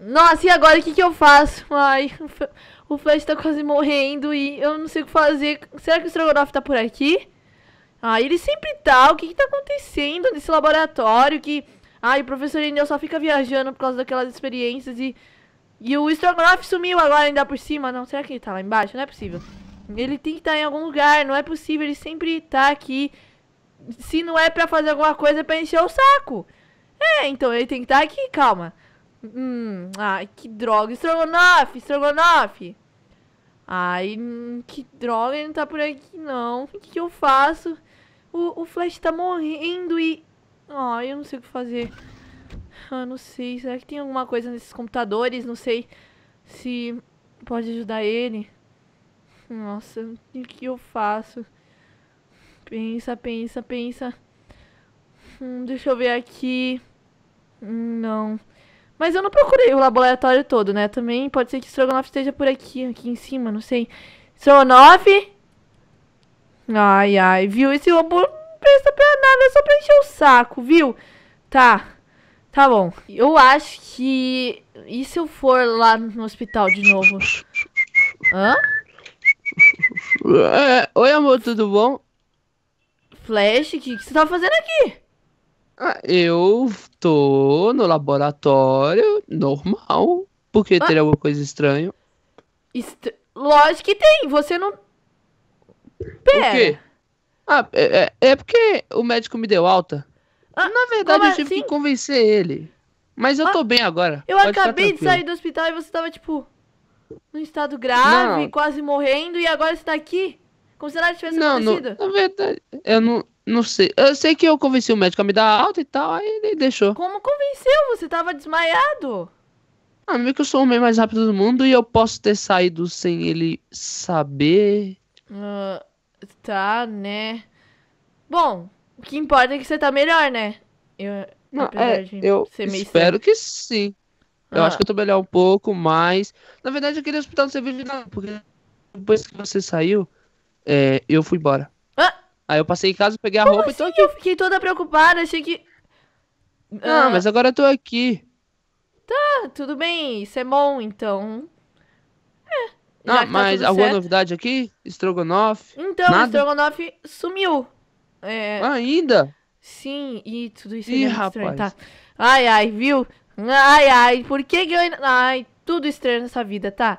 Nossa, e agora o que, que eu faço? Ai, o Flash tá quase morrendo e eu não sei o que fazer. Será que o Strogonoff tá por aqui? Ah, ele sempre tá. O que que tá acontecendo nesse laboratório que... Ai, o professor Enel só fica viajando por causa daquelas experiências e... E o Strogonoff sumiu agora ainda por cima. Não, será que ele tá lá embaixo? Não é possível. Ele tem que estar tá em algum lugar, não é possível. Ele sempre tá aqui. Se não é pra fazer alguma coisa, é pra encher o saco. É, então ele tem que estar tá aqui, calma. Hum, ai, que droga. Estrogonofe, estrogonofe. Ai, hum, que droga, ele não tá por aqui, não. O que, que eu faço? O, o Flash tá morrendo e... Ai, eu não sei o que fazer. Eu não sei, será que tem alguma coisa nesses computadores? Não sei se pode ajudar ele. Nossa, o que eu faço? Pensa, pensa, pensa. Hum, deixa eu ver aqui. Hum, não. Mas eu não procurei o laboratório todo, né? Também pode ser que estrogonofe esteja por aqui, aqui em cima, não sei. Estrogonofe? Ai, ai, viu? Esse robô não presta pra nada, é só pra encher o saco, viu? Tá, tá bom. Eu acho que... E se eu for lá no hospital de novo? Hã? É, oi, amor, tudo bom? Flash, o que, que você tá fazendo aqui? Eu tô no laboratório normal. Porque ah. teria alguma coisa estranha. Est... Lógico que tem, você não. Pera. Por quê? Ah, é, é, é porque o médico me deu alta. Ah, Na verdade, eu tive assim? que convencer ele. Mas eu ah, tô bem agora. Eu Pode acabei de sair do hospital e você tava, tipo, num estado grave, não. quase morrendo, e agora você tá aqui? Como se nada tivesse não, acontecido? Não, na verdade, eu não. Não sei. Eu sei que eu convenci o médico a me dar alta e tal, aí ele deixou. Como convenceu? Você tava desmaiado. Ah, meio que eu sou o homem mais rápido do mundo e eu posso ter saído sem ele saber. Uh, tá, né? Bom, o que importa é que você tá melhor, né? Eu, Não, é, eu espero que sim. Eu ah. acho que eu tô melhor um pouco, mas. Na verdade, eu queria hospital não serviço porque depois que você saiu, é, eu fui embora. Aí eu passei em casa, peguei a Como roupa então assim? e tô aqui. Eu fiquei toda preocupada, achei que. Ah, ah, mas agora eu tô aqui. Tá, tudo bem, isso é bom, então. É. Não, ah, tá mas alguma certo. novidade aqui? Estrogonofe? Então, nada? estrogonofe sumiu. É... Ainda? Sim, e tudo isso é Ih, é rapaz. Tá. Ai, ai, viu? Ai, ai, por que que eu... Ai, tudo estranho nessa vida, tá?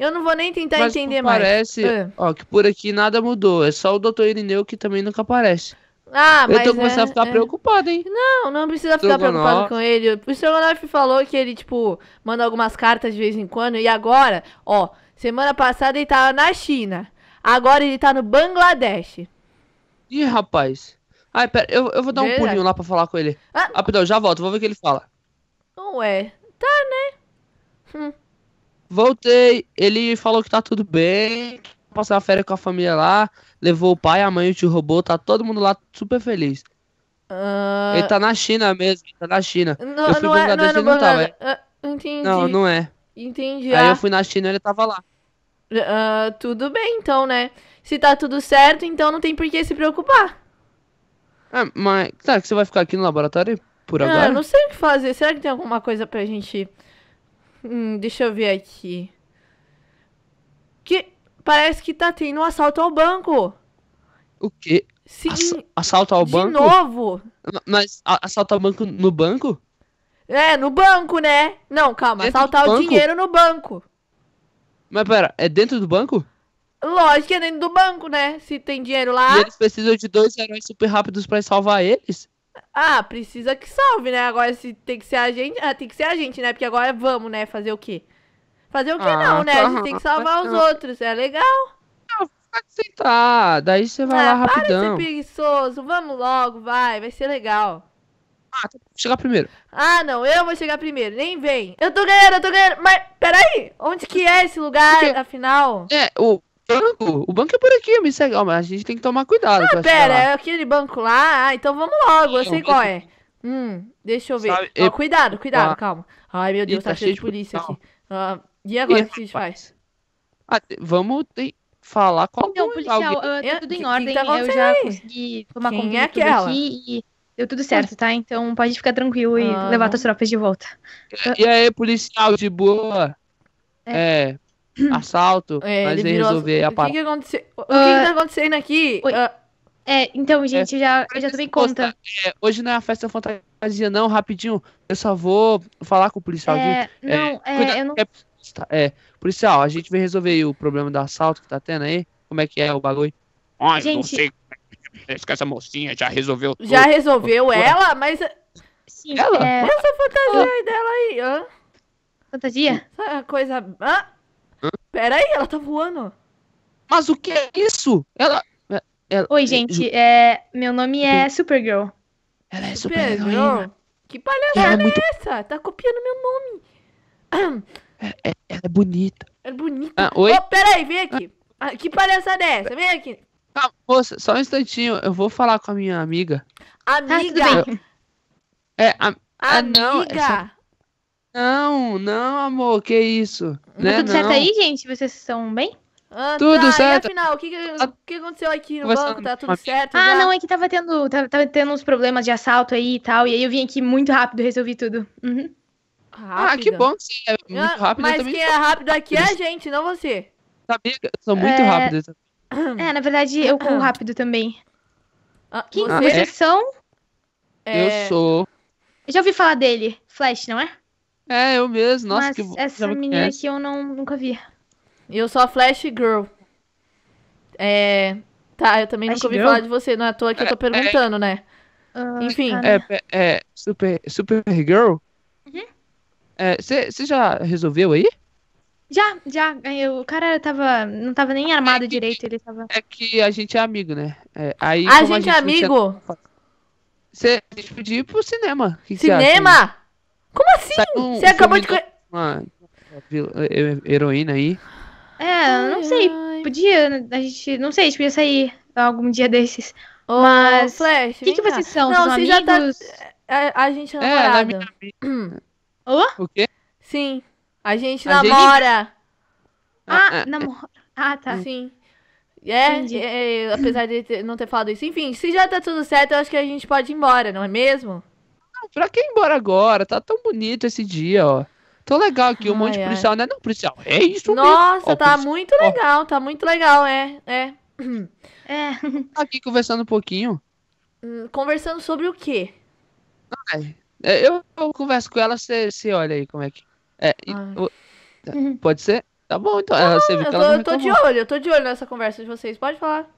Eu não vou nem tentar Mas entender mais. Parece, ah. ó, que por aqui nada mudou. É só o doutor Irineu que também nunca aparece. Ah, eu mas tô começando é, a ficar é... preocupado, hein? Não, não precisa ficar preocupado com ele. O Strogonoff falou que ele, tipo, manda algumas cartas de vez em quando. E agora, ó, semana passada ele tava na China. Agora ele tá no Bangladesh. Ih, rapaz. Ai, pera, eu, eu vou dar Verdade. um pulinho lá pra falar com ele. Ah. ah Rapidão, já volto, vou ver o que ele fala. Ué, tá, né? Hum. Voltei. Ele falou que tá tudo bem. Passou a férias com a família lá. Levou o pai, a mãe, o tio robô. Tá todo mundo lá super feliz. Uh... Ele tá na China mesmo. tá na China. Não, eu fui não é, não é ele não tava. Ah, entendi. Não, não é. Entendi. Aí ah. eu fui na China e ele tava lá. Uh, tudo bem, então, né? Se tá tudo certo, então não tem por que se preocupar. É, mas, será que você vai ficar aqui no laboratório por ah, agora? Eu não sei o que fazer. Será que tem alguma coisa pra gente Hum, deixa eu ver aqui. Que parece que tá tendo um assalto ao banco. O quê? Sim. Ass assalto ao de banco? De novo. Mas assalto ao banco no banco? É, no banco, né? Não, calma. Dentro assaltar o dinheiro no banco. Mas pera, é dentro do banco? Lógico que é dentro do banco, né? Se tem dinheiro lá. E eles precisam de dois heróis super rápidos para salvar eles? Ah, precisa que salve, né? Agora se tem que ser a gente. Ah, tem que ser a gente, né? Porque agora é vamos, né? Fazer o quê? Fazer o quê ah, não, né? Tá. A gente tá. tem que salvar os outros. É legal. Não, ah, pode aceitar. Daí você vai ah, lá rapidão. Para de ser preguiçoso. Vamos logo, vai. Vai ser legal. Ah, tem então que chegar primeiro. Ah, não. Eu vou chegar primeiro. Nem vem. Eu tô ganhando, eu tô ganhando. Mas, peraí. Onde que é esse lugar, da afinal? É, o banco. O banco é por aqui, me segue. Ó, mas a gente tem que tomar cuidado. Ah, pera, é aquele banco lá. Ah, então vamos logo, eu sei qual é. Hum, deixa eu ver. Sabe, eu... Cuidado, cuidado, ah. calma. Ai, meu Deus, tá, tá cheio de polícia aqui. Ah, e agora o que a gente faz? Ah, vamos falar com o então, policial. Alguém... Ah, tá eu, tudo em ordem, tá eu já consegui tomar Quem conta é tudo aquela? aqui e deu tudo certo, tá? Então pode ficar tranquilo e ah. levar as tropas de volta. E aí, policial, de boa? É. é. assalto, é, mas ele resolver assim, a parte. O que, que aconteceu? O uh, que tá acontecendo aqui? Uh... É, então, gente, é, eu já, já tomei conta. É, hoje não é a festa fantasia, não, rapidinho. Eu só vou falar com o policial. É, viu? É, não, é, eu não... É, tá, é, policial, a gente vem resolver o problema do assalto que tá tendo aí. Como é que é o bagulho? Ai, gente... não sei. É tá essa mocinha já resolveu tudo. Já resolveu ela, mas... Eh, Sim, ela? Essa fantasia aí dela aí, hã? Fantasia? Essa coisa... Hã? Pera aí, ela tá voando. Mas o que é isso? Ela. É, ela Oi, é, gente. É, meu nome é Supergirl. Ela é supergirl Que palhaçada é, é, muito... essa? Tá copiando meu nome. É, é, ela é bonita. Ela é bonita. Ah, oi? Oh, aí vem aqui. Ah, que palhaçada é essa? Vem aqui. Calma, ah, moça, só um instantinho. Eu vou falar com a minha amiga. Amiga? Ah, é, a... Amiga! Ah, não. Essa... Não, não, amor, que isso. Tá né? tudo não. certo aí, gente? Vocês estão bem? Ah, tá, tudo tá. certo. E afinal, o que, o ah, que aconteceu aqui no banco? Tá tudo certo? Ah, já? não, é que tava tendo, tava, tava, tendo uns problemas de assalto aí e tal. E aí eu vim aqui muito rápido, resolvi tudo. Uhum. Ah, que bom que você é muito ah, rápido. Ah, mas quem é rápido aqui é a gente, não você. Sabia que sou muito é... rápido. É, na verdade, eu corro ah. rápido também. Ah, quem vocês é? são? Eu é... sou. Eu já ouvi falar dele. Flash, não é? É, eu mesmo. Nossa, Mas que essa menina é? aqui eu não, nunca vi. Eu sou a Flash Girl. É. Tá, eu também Flash nunca ouvi Girl? falar de você, não é à toa que eu tô é, é. perguntando, né? Uh, Enfim. É, é, super, super Girl? Você uhum. já resolveu aí? Já, já. Eu, o cara tava. Não tava nem armado é que, direito, ele tava. É que a gente é amigo, né? É, aí, a, gente a gente é amigo? Você tinha... podia ir pro cinema. Que cinema? Como assim? Um, Você um acabou de. Uma, heroína aí? É, não sei. Ai. Podia, né, a gente. Não sei, a gente podia sair algum dia desses. Ô, Mas. Flash, o que, que tipo vocês são? Não, vocês já tá amigos? Tá... É, a, a, gente é namorada. É, minha... O quê? Sim. A gente a namora. Gente... Ah, ah, é. namora. Ah, tá. Sim. É, é, apesar de não ter falado isso. Enfim, se já tá tudo certo, eu acho que a gente pode ir embora, não é mesmo? pra que ir embora agora? Tá tão bonito esse dia, ó. Tô legal aqui, um ai, monte ai. de policial, né? Não, policial, é isso Nossa, mesmo. Nossa, tá policial. muito legal, tá muito legal, é, é. É. Tá aqui conversando um pouquinho. Hum, conversando sobre o quê? Ai, é, eu, eu, converso com ela, você, se olha aí como é que. É, tá, pode ser? Tá bom, então. Ah, não, eu, tô, eu tô de olho, eu tô de olho nessa conversa de vocês. Pode falar.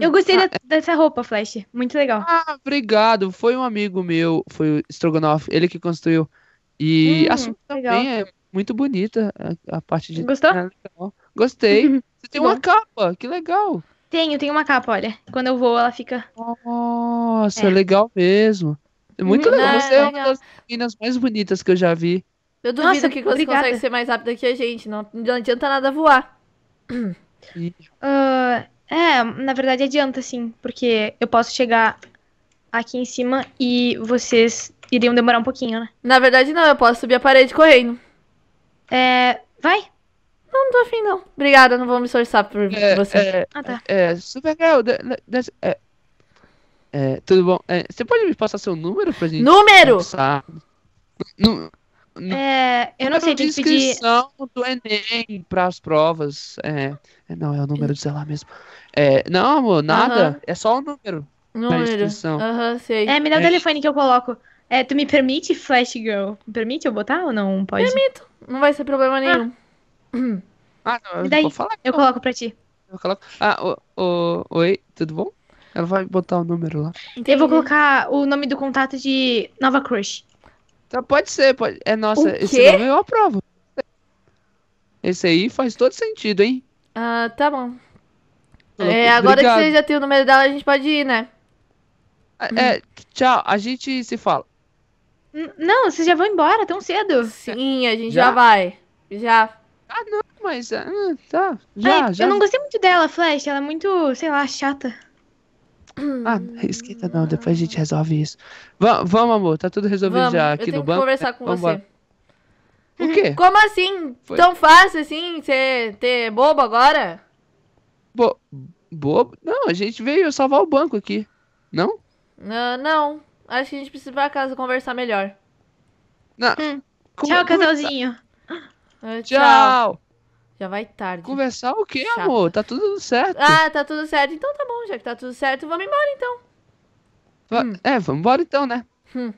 Eu gostei ah, da, dessa roupa, Flash. Muito legal. Ah, obrigado. Foi um amigo meu, foi o Strogonoff, ele que construiu. E hum, a também é muito bonita a, a parte de. Gostou? É Gostei. Você tem uma capa, que legal. Tenho, tenho uma capa, olha. Quando eu vou, ela fica. Nossa, é. legal mesmo. É muito uhum. legal. Ah, você é, legal. é uma das meninas mais bonitas que eu já vi. Eu duvido Nossa, que você obrigada. consegue ser mais rápida que a gente. Não, não adianta nada voar. Uh, é, na verdade adianta, sim, porque eu posso chegar aqui em cima e vocês iriam demorar um pouquinho, né? Na verdade, não, eu posso subir a parede correndo. É. Vai? Não, não tô afim, não. Obrigada, não vou me esforçar por é, você. É, ah, tá. É, super legal. é, é, tudo bom. É, você pode me passar seu número pra gente? Número! é, eu não sei, de pedir. pedir... do Enem para as provas. É, é, não, é o número de celular mesmo. É, não, amor, nada. É só o número. Número. Aham, sei. É, me dá o é. telefone que eu coloco. É, tu me permite, Flash Girl? Me permite eu botar ou não? Pode? Permito. Não vai ser problema ah. nenhum. Ah, ah não, eu daí, vou falar. Eu então. coloco pra ti. Eu coloco. Ah, o, o, oi, tudo bom? Ela vai botar o número lá. Entendi. Eu vou colocar o nome do contato de Nova Crush. Então, pode ser, pode. É nossa, esse nome eu aprovo. Esse aí faz todo sentido, hein? Ah, tá bom. É, agora Obrigado. que você já tem o número dela, a gente pode ir, né? É, é tchau, a gente se fala. Não, vocês já vão embora tão cedo. Sim, a gente já, Já? vai. Já. Ah, não, mas. ah, tá. Já, Ai, já. Eu não gostei muito dela, Flash. Ela é muito, sei lá, chata. Hum. Ah, esquenta não, depois a gente resolve isso. Va- vamos, amor, tá tudo resolvido Vamos, já eu aqui tenho no que banco. conversar é, com você. O quê? Como assim? Foi. Tão fácil assim ser ter bobo agora? Bo bobo? Não, a gente veio salvar o banco aqui. Não? Uh, não. Acho que a gente precisa ir pra casa conversar melhor. Não. Hum. Tchau, casalzinho. Uh, tchau. tchau. Já vai tarde. Conversar o quê, Chata. amor? Tá tudo certo. Ah, tá tudo certo. Então tá bom, já que tá tudo certo, vamos embora então. Va hum. É, vamos embora então, né? Hum.